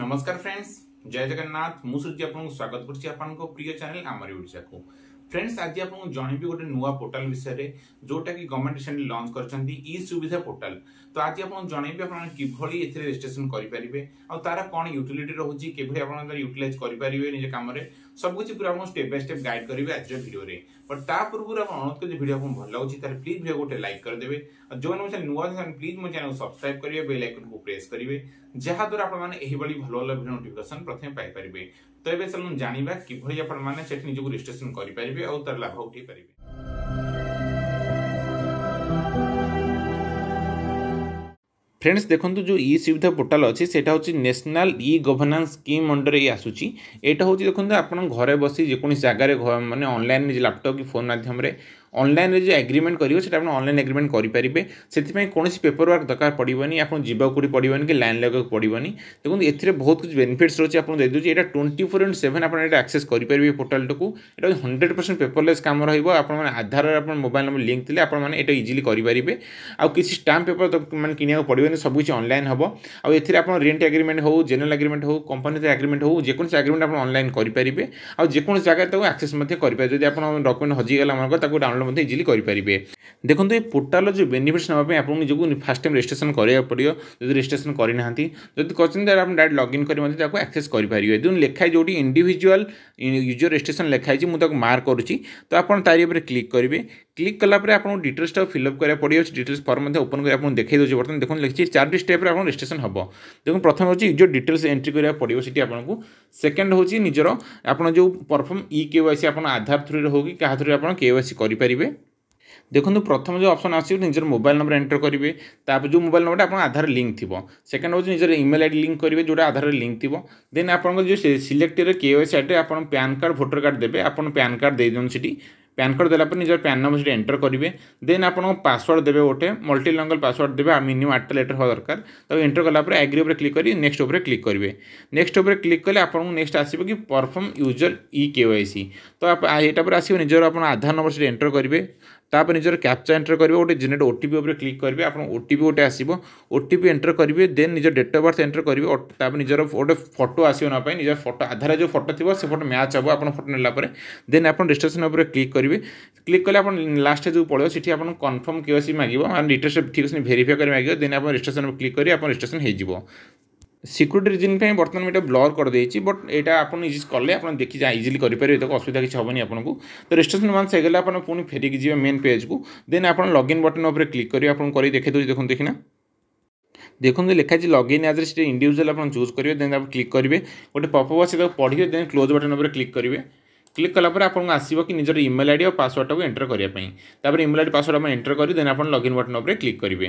ନମସ୍କାର ଫ୍ରେଣ୍ଡସ୍ ଜୟ ଜଗନ୍ନାଥ ମୁଁ ସୂର୍ଯ୍ୟ ଆପଣଙ୍କୁ ସ୍ୱାଗତ କରୁଛି ଆପଣଙ୍କ ପ୍ରିୟ ଚ୍ୟାନେଲ ଆମର ଓଡ଼ିଶାକୁ ଫ୍ରେଣ୍ଡସ୍ ଆଜି ଆପଣଙ୍କୁ ଜଣେଇବି ଗୋଟେ ନୂଆ ପୋର୍ଟାଲ ବିଷୟରେ ଯୋଉଟାକି ଗଭର୍ଣ୍ଣମେଣ୍ଟ ରିସେଣ୍ଟଲି ଲଞ୍ଚ କରିଛନ୍ତି ଇ ସୁବିଧା ପୋର୍ଟାଲ ତ ଆଜି ଆପଣଙ୍କୁ ଜଣେଇବି ଆପଣ କିଭଳି ଏଥିରେ ରେଜିଷ୍ଟ୍ରେସନ କରିପାରିବେ ଆଉ ତାର କ'ଣ ୟୁଟିଲିଟି ରହୁଛି କିଭଳି ଆପଣ ୟୁଟିଲାଇଜ କରିପାରିବେ ନିଜ କାମରେ সবকিছু পুরা ম স্টেপ বাই স্টেপ গাইড করিবে আজি ভিডিও রে বাট তা পূর্ব গুরা অণত যে ভিডিওখন ভাল লাগুছি তারে প্লিজ ভি গটে লাইক করে দেবে আর যোন ন নয়াজন প্লিজ মো চ্যানেল সাবস্ক্রাইব করিবে বেল আইকন গু প্রেস করিবে জহা দরে আপোন মানে এহি বলি ভাল ভাল নোটিফিকেশন প্রথম পাই পারিবে তো এবে চলো জানিবা কিভি আপোন মানে সেটি নিজু রেজিস্ট্রেশন করি পারিবে আর তারলা হও কি পারিবে ফ্রেন্ডস দেখন্তু যে ই e সুবিধা পোর্টাল অছি সেটা হচ্ছে ন্যাশনাল ই গভর্নান্স স্কিম অন্ডরে এই আসুচি এটা হচ্ছে দেখুন আপনার ঘরে বসি যেকোন জায়গায় মানে অনলাইন ল্যাপটপ কি ফোন মাধ্যমে অনলাইনে যে এগ্রিমেন্ট করবে সেটা আপনার অনলাইন এগ্রিমেন্ট করে সেপাই কোণী পেপর ওয়ার্ক দরকার পড়বনি আপনার যা কোটি পড়বনি কি লাইন লগাইকে পড়বনি দেখুন এতে বহুত কিছু বেনিফিটস রয়েছে আপনার দিয়ে দেওয়া এটা টোয়েন্টি ফোর ইন্টু সেভেন আপনার এটা আকসেস করে পোর্টালটাকে এটা হন্ড্রেড পরসেন্ট পেপরলেস কাম রহব আপনার আধার আপনার মোবাইল নম্বর লিঙ্ক দিলে আপনার এটা ইজিলি করে আর কিছু স্টাম্প পেপর মানে কিনা পড়বে ସବୁ ସବୁକିଛି ଅନଲାଇନ୍ ହେବ ଆଉ ଏଥିରେ ଆପଣ ରେଣ୍ଟ ଆଗ୍ରିମେଣ୍ଟ ହେଉ ଜେନେରାଲ ଆଗ୍ରିମେଣ୍ଟ ହେଉ କମ୍ପାନୀ ଆଗ୍ରିମେଣ୍ଟ ହେଉ ଯେକୌଣସି ଆଗ୍ରିମେଣ୍ଟ ଆପଣ ଅନଲାଇନ୍ କରିପାରିବେ ଆଉ ଯେକୌଣସି ଜାଗାରେ ତାକୁ ଆକ୍ସେସ୍ ମଧ୍ୟ କରିପାରିବେ ଯଦି ଆପଣ ଡକୁମେଣ୍ଟ ହଜିଗଲା ମାନଙ୍କ ତାକୁ ଡାଉନଲୋଡ଼ ମଧ୍ୟ ଇଜିଲି କରିପାରିବେ ଦେଖନ୍ତୁ ଏ ପୋର୍ଟାଲର ଯେଉଁ ବେନିଫିଟ୍ସ ନେବା ପାଇଁ ଆପଣଙ୍କୁ ନିଜକୁ ଫାଷ୍ଟ ଟାଇମ୍ ରେଜିଷ୍ଟ୍ରେସନ୍ କରିବାକୁ ପଡ଼ିବ ଯଦି ରେଜିଷ୍ଟ୍ରେସନ୍ କରିନାହାନ୍ତି ଯଦି କରିଛନ୍ତି ତାହେଲେ ଆପଣ ଡାଇରେକ୍ଟ ଲଗ୍ଇନ୍ କରି ମଧ୍ୟ ତାକୁ ଆକ୍ସେସ୍ କରିପାରିବେ ଯେଉଁ ଲେଖା ଯେଉଁଠି ଇଣ୍ଡିଭିଜୁଆଲ୍ ୟୁଜର୍ ରେଜିଷ୍ଟ୍ରେସନ୍ ଲେଖା ହେଇଛି ମୁଁ ତାକୁ ମାର୍କ କରୁଛି ତ ଆପଣ ତାରି ଉପରେ କ୍ଲିକ୍ କରିବେ ক্লিক কলাপরে আপনার ডিটেলসটা ফিলঅপ করা পড়ি আছে ডিটেলস ফর্ম মধ্যে ওপন করে আপনার দেখাই দেছি বর্তমানে দেখুন লিখছি চারটি স্টেপ্রে আপনার রেজিস্ট্রেসন হব দেখুন প্রথমে হচ্ছে ইউজর ডিটেলস এন্ট্রি করা পড়ব সেটি আপনার সেকেন্ড হচ্ছে নিজের আপনার যে পরফর্ম ই কেওয়াইসি আপনার আধার থ্রুরে হোক কি কাহা থ্রুরে আপনার কেওয়াইসি করে ଦେଖନ୍ତୁ ପ୍ରଥମ ଯେଉଁ ଅପସନ୍ ଆସିବ ନିଜର ମୋବାଇଲ୍ ନମ୍ବର ଏଣ୍ଟର କରିବେ ତାପରେ ଯେଉଁ ମୋବାଇଲ୍ ନମ୍ବରଟା ଆପଣଙ୍କ ଆଧାର ଲିଙ୍କ୍ ଥିବ ସେକେଣ୍ଡ ହେଉଛି ନିଜର ଇମେଲ୍ ଆଇ ଡ଼ି ଲିଙ୍କ୍ କରିବେ ଯେଉଁଟା ଆଧାରରେ ଲିଙ୍କ୍ ଥିବ ଦେନ୍ ଆପଣଙ୍କର ଯେଉଁ ସିଲେକ୍ଟରେ କେ ୱାଇ ସି ଆଇଡ଼ିରେ ଆପଣ ପ୍ୟାନ୍ କାର୍ଡ଼ ଭୋଟର କାର୍ଡ଼ ଦେବେ ଆପଣ ପ୍ୟାନ୍ କାର୍ଡ଼ ଦେଇଦିଅନ୍ତୁ ସେଠି ପ୍ୟାନ୍ କାର୍ଡ଼ ଦେଲା ପରେ ନିଜର ପ୍ୟାନ୍ ନମ୍ବର ସେଠି ଏଣ୍ଟର କରିବେ ଦେନ୍ ଆପଣଙ୍କ ପାସୱାର୍ଡ଼ ଦେବେ ଗୋଟେ ମଲ୍ଟି ଲଙ୍ଗଲ୍ ପାସୱାର୍ଡ଼ ଦେବେ ମିନିମମ୍ ଆଠଟା ଲେଟର୍ ହେବା ଦରକାର ତାକୁ ଏଣ୍ଟର କଲା ପରେ ଆଗ୍ରି ଉପରେ କ୍ଲିକ୍ କରି ନେକ୍ସଟ ଉପରେ କ୍ଲିକ୍ କରିବେ ନେକ୍ସଟ ଉପରେ କ୍ଲିକ୍ କଲେ ଆପଣଙ୍କୁ ନେକ୍ସଟ ଆସିବ କି perform user E K Y C ତ ଏଇଟା ପରେ ଆସିବ ନିଜର ଆପଣ ଆଧାର ନମ୍ବର ସେଠି ଏଣ୍ଟର କରିବେ ତାପରେ ନିଜର କ୍ୟାପ୍ଚା ଏଣ୍ଟର କରିବେ ଗୋଟେ ଜେନେରେଟ୍ ଓ ଟି ପି ଉପରେ କ୍ଲିକ୍ କରିବେ ଆପଣ ଓ ଟି ପି ଗୋଟେ ଆସିବ ଓ ଟି ପି ଏଣ୍ଟର କରିବେ ଦେନ୍ ନିଜ ଡେଟ୍ ଅଫ୍ ବାର୍ଥ ଏଣ୍ଟର କରିବେ ତାପରେ ନିଜର ଗୋଟେ ଫଟୋ ଆସିବ ନା ପାଇଁ ନିଜ ଫଟୋ ଆଧାରରେ ଯେଉଁ ଫଟୋ ଥିବ ସେ ଫଟୋ ମ୍ୟାଚ୍ ହେବ ଆପଣ ଫଟୋ ନେଲା ପରେ ଦେନ୍ ଆପଣ ରେଜିଷ୍ଟ୍ରେସନ୍ ଉପରେ କ୍ଲିକ୍ କରିବେ କ୍ଲିକ୍ କଲେ ଆପଣ ଲାଷ୍ଟରେ ଯେଉଁ ପଳେଇବ ସେଠି ଆପଣ କନଫର୍ମ କେ ୱାଇ ସି ମାଗିବ ମାନେ ଡିଟେଲ୍ସ ଠିକ୍ ଅଛି ଭେରିଫାଏ କରି ମାଗିବ ଦେନ୍ ଆପଣ ରେଜିଷ୍ଟ୍ରେସନ୍ ଉପରେ କ୍ଲିକ୍ କରି ଆପଣ ରେଜିଷ୍ଟ୍ରେସନ୍ ହେଇଯିବ সিকুরিটি রিজন পাই বর্তমান এটা ব্লর করেদেছি বট এটা আপনার ইউজ কলে আপনার দেখি যা ইজিলি করে এত অসুবিধা কিছু হবনি আপনার তো রেজিস্ট্রেসন ওয়ান্স হয়ে গেলে আপনার পুঁ ফেরিকি যাবে মেন পেজ কু দেন আপনার লগ ইন বটন উপরে ক্লিক করি আপনার করে দেখে দেছি দেখুন দেখি না দেখুন লেখা আছে লগ ইন আদ্রে সেটা ইন্ডিভিজুয়াল আপনার চুজ করবে দেন আপনি ক্লিক করবে গোটে পপঅপ আছে তাকে পড়িবে দেন ক্লোজ বটন উপরে ক্লিক করবে ক্লিক কলাপরে আপনার আসব কি নিজের ইমেল আইডি ও পাসওয়ার্ডটা এন্টর করা তাপরে ইমেল আইডি পাসওয়ার্ড আপনার এন্টর করে দেন আপনার লগ ইন বটন উপরে ক্লিক করবে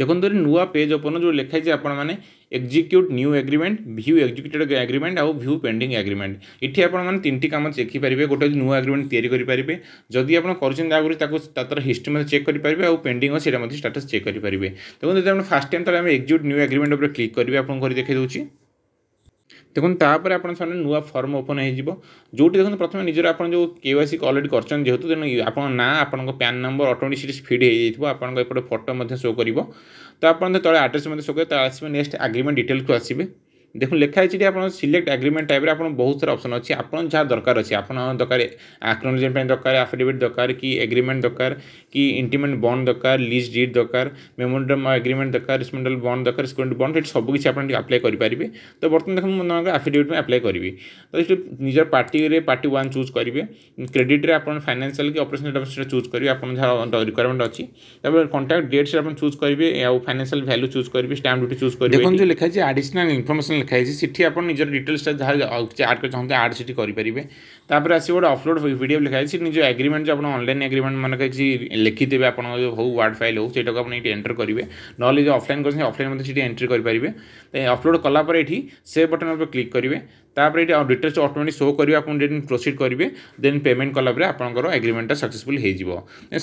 ଦେଖନ୍ତୁ যদি নূয়া পেজ ওপନ୍ ଯେଉଁ ଲେଖା ହେଇଛି ଆପଣମାନେ execute new agreement view executed agreement ଆଉ ଭ୍ୟୁ ପେଣ୍ଡିଂ ଏଗ୍ରିମେଣ୍ଟ ଏଠି ଆପଣମାନେ ତିନିଟି କାମ ଦେଖିପାରିବେ ଗୋଟେ ହେଉଛି ନୂଆ ଏଗ୍ରିମେଣ୍ଟ ତିଆରି କରିପାରିବେ ଯଦି ଆପଣ କରିଛନ୍ତି ଆଗରୁ ତାକୁ ତା'ର ହିଷ୍ଟ୍ରି ମଧ୍ୟ ଚେକ୍ କରିପାରିବେ ଆଉ ପେଣ୍ଡିଂ ଅଛି ସେଇଟା ମଧ୍ୟ ଷ୍ଟାଟସ୍ ଚେକ୍ କରିପାରିବେ ଦେଖନ୍ତୁ ଯଦି ଆପଣ ଫାର୍ଷ୍ଟ ଟାଇମ୍ ତାହେଲେ ଆମେ ଏକ୍ଜିକ୍ୟୁଟ୍ ନ୍ୟୁ ଏଗ୍ରିମେଣ୍ଟ ଉପରେ କ୍ଲିକ୍ କରିବେ ଆପଣଙ୍କୁ କରି ଦେଖାଇ ଦେଉଛି দেখুন তাপরে আপনার সামনে নূয়া ফর্ম ওপন হয়েযিব যেটি দেখুন প্রথমে নিজের আপনার যে কেওয়াইসি অলরেডি করছেন যেহেতু তেমন আপনার না আপনার প্যান নম্বর অটোমেটিক সেটি ফিড হয়ে আপনার এপটে ফটো শো করব তো আপনার তলে আড্রেস শো করে তা আসবে নেক্সট আগ্রিমেন্ট ডিটেলসু আসবে দেখুন লেখা হয়েছে যে আপনার সিলেক্ট আগ্রিমেন্ট টাইপের আপনার বহুত সারা অপসন অছে আপনার যা দরকার আছে আপনার দরকার আকনোলেজমেন্ট পাই দরকার আফিডেভিট দরকার কি এগ্রিমেন্ট দরকার কি ইন্টিমেন্ট বন্ড দরকার লিজ ডিড দরকার মেমোরাম এগ্রিমেন্ট দরকার রেসপন্ডাল বন্ড দরকার স্কুডেন্ট বন্ড এটি সব কিছু আপনার আপ্লাই করে তো বর্তমান দেখুন আপনার আফিডেভিট আপ্লাই করবে তো সেটি নিজের পার্টিরে পার্টি ওয়ান চুজ করবে ক্রেডিটরে আপনার ফাইনান্সিয়াল কি অপরেশন সেটা চুজ করবে আপনার যা রিকোয়ারমেন্ট অছি তারপরে কন্ট্রাক্ট ডেটস আপনার চুজ করবে ଆଉ ଫାଇନାନ୍ସିଆଲ ଭାଲ୍ୟୁ ଚୁଜ୍ କରିବେ ଷ୍ଟାମ୍ପ ଡ୍ୟୁଟି ଚୁଜ୍ କରିବେ ଦେଖନ୍ତୁ ଯେଉଁ ଲେଖା ଅଛି ଆଡିସନାଲ ଇନଫର୍ମେସନ ଲେଖାହେଇଛି ସେଠି ଆପଣ ନିଜର ଡିଟେଲ୍ସଟା ଯାହା ଆଡ଼୍ ଚାହୁଁଛନ୍ତି ଆଡ଼୍ ସେଠି କରିପାରିବେ ତାପରେ ଆସିବ ଗୋଟେ ଅପଲୋଡ଼ ଭିଡ଼ିଓ ଲେଖାହେଇଛି ସେ ନିଜ ଆଗ୍ରିମେଣ୍ଟ ଯେଉଁ ଆପଣ ଅନଲାଇନ୍ ଆଗ୍ରିମେଣ୍ଟ ମାନେ କିଛି ଲେଖିଥିବେ ଆପଣଙ୍କ ଯେଉଁ ହଉ ୱାର୍ଡ଼ ଫାଇଲ୍ ହଉ ସେଇଟାକୁ ଆପଣ ଏଠି ଏଣ୍ଟର କରିବେ ନହେଲେ ଯେଉଁ ଅଫଲାଇନ୍ କରିଛନ୍ତି ଅଫଲାଇନ୍ ମଧ୍ୟ ସେଠି ଏଣ୍ଟ୍ରି କରିପାରିବେ ଅପଲୋଡ଼ କଲା ପରେ ଏଠି ସେଭ୍ ବଟନ୍ ଉପରେ କ୍ଲିକ୍ କରିବେ ତାପରେ ଏଠି ଡିଟେଲ୍ସ ଅଟୋମେଟିକ୍ ଶୋ କରିବେ ଆପଣ ଯେମିତି ପ୍ରୋସିଡ଼୍ କରିବେ ଦେନ୍ ପେମେଣ୍ଟ କଲାପରେ ଆପଣଙ୍କର ଏଗ୍ରିମେଣ୍ଟଟା ସକ୍ସେସଫୁଲ୍ ହେଇଯିବ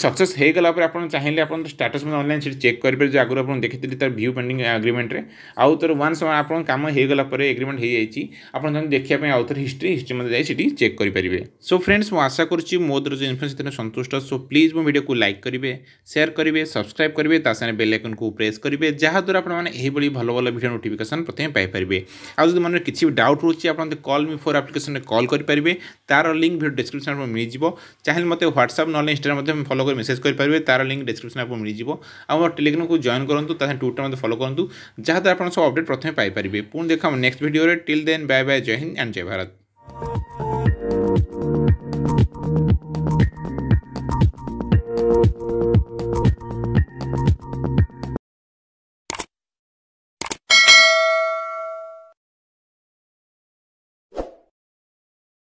ସକ୍ସେସ୍ ହେଇଗଲା ପରେ ଆପଣ ଚାହିଁଲେ ଆପଣ ଷ୍ଟାଟସ୍ ମଧ୍ୟ ଅନଲାଇନ୍ ସେଠି ଚେକ୍ କରିପାରିବେ ଆଗରୁ ଆପଣ ଦେଖିଥିଲେ ତା'ର ଭ୍ୟୁ ପେଣ୍ଡିଂ ଆଗ୍ରିମେଣ୍ଟରେ ଆଉ ଥରେ ୱାନ୍ସ ଆପଣ କାମ ହେଇଗଲା ପରେ ଏଗ୍ରିମେଣ୍ଟ ହେଇଯାଇଛି ଆପଣ ଯଦି ଦେଖିବା ପାଇଁ ଆଉ ଥରେ ହିଷ୍ଟ୍ରି ହିଷ୍ଟ୍ରି ମଧ୍ୟ ଯାଇ ସେଠି ଚେକ୍ କରିପାରିବେ ସୋ ଫ୍ରେଣ୍ଡସ୍ ମୁଁ ଆଶା କରୁଛି ମୋ ଦ୍ୱାରା ଯେଉଁ ଇନଫର୍ମେସନ୍ ସେଥିରେ ସନ୍ତୁଷ୍ଟ ସୋ ପ୍ଲିଜ୍ ମୋ ଭିଡ଼ିଓକୁ ଲାଇକ୍ କରିବେ ସେୟାର କରିବେ ସବସ୍କ୍ରାଇବ୍ କରିବେ ତା ସାଙ୍ଗରେ ବେଲ୍ ଆଇକନ୍କୁ ପ୍ରେସ୍ କରିବେ ଯାହାଦ୍ୱାରା ଆପଣମାନେ ଏହିଭଳି ଭଲ ଭଲ ଭିଡ଼ିଓ ନୋଟିଫିକେସନ୍ ପ୍ରଥମେ ପାଇପାରିବେ ଆଉ ଯଦି ମନରେ କିଛି ଡାଉଟ୍ ରହୁଛି ଆପଣ আপনাদের কল মি ফোর আপ্লিকেসনে কল করে তার লিঙ্ক ভিডিও ডেসক্রিপশন আপনার মিলিযোগ চাইলে মতো হোয়াটসঅ্যাপ নহলে ইনস্টাগ্রাম মধ্যে ফলো করে মেসেজ করে তার লিঙ্ক ডেসক্রিপশন আপনার মিলিযোগ আমার টেলিগ্রামকে জয়েন করতু তাহলে টুইটার মধ্যে ফলো করতু যাহাদ্বারা আপনার সব অপডেট প্রথমে পাইপারে পুঁ দেখা নেক্সট ভিডিওরে টিল দেন bye bye Jai Hind and Jai Bharat